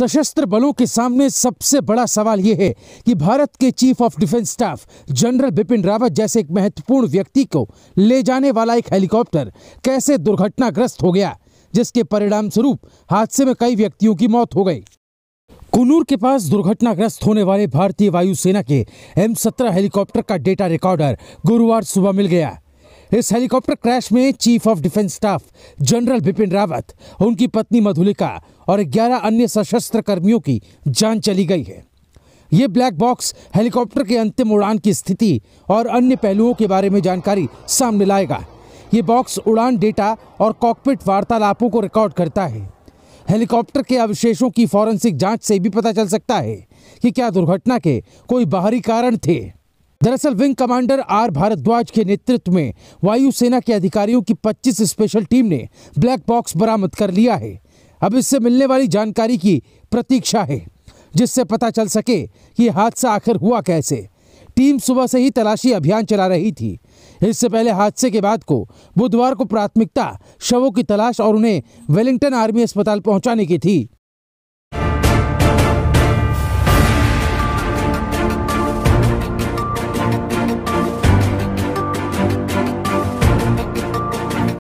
सशस्त्र बलों के सामने सबसे बड़ा सवाल यह है कि भारत के chief of defence staff general Bipin Rawat जैसे एक महत्वपूर्ण व्यक्ति को ले जाने वाला एक हेलीकॉप्टर कैसे दुर्घटनाग्रस्त हो गया जिसके परिणाम स्वरूप हादसे में कई व्यक्तियों की मौत हो गई कुनूर के पास दुर्घटनाग्रस्त होने वाले भारतीय वायुसेना के एम सत्रह हेलीकॉप्टर का डेटा रिकॉर्डर गुरुवार सुबह मिल गया इस हेलीकॉप्टर क्रैश में chief of defence staff general Bipin Rawat उनकी पत्नी मधुलिका और 11 अन्य सशस्त्र कर्मियों की जान चली गई है ये ब्लैक बॉक्स हेलीकॉप्टर के अंतिम उड़ान की स्थिति और अन्य पहलुओं के बारे में जानकारी सामने लाएगा ये बॉक्स उड़ान डेटा और कॉकपिट वार्तालापों को रिकॉर्ड करता है हेलीकॉप्टर के अवशेषों की फॉरेंसिक जांच से भी पता चल सकता है कि क्या दुर्घटना के कोई बाहरी कारण थे दरअसल विंग कमांडर आर भारद्वाज के नेतृत्व में वायुसेना के अधिकारियों की 25 स्पेशल टीम ने ब्लैक बॉक्स बरामद कर लिया है अब इससे मिलने वाली जानकारी की प्रतीक्षा है जिससे पता चल सके कि हादसा आखिर हुआ कैसे टीम सुबह से ही तलाशी अभियान चला रही थी इससे पहले हादसे के बाद को बुधवार को प्राथमिकता शवों की तलाश और उन्हें वेलिंगटन आर्मी अस्पताल पहुंचाने की थी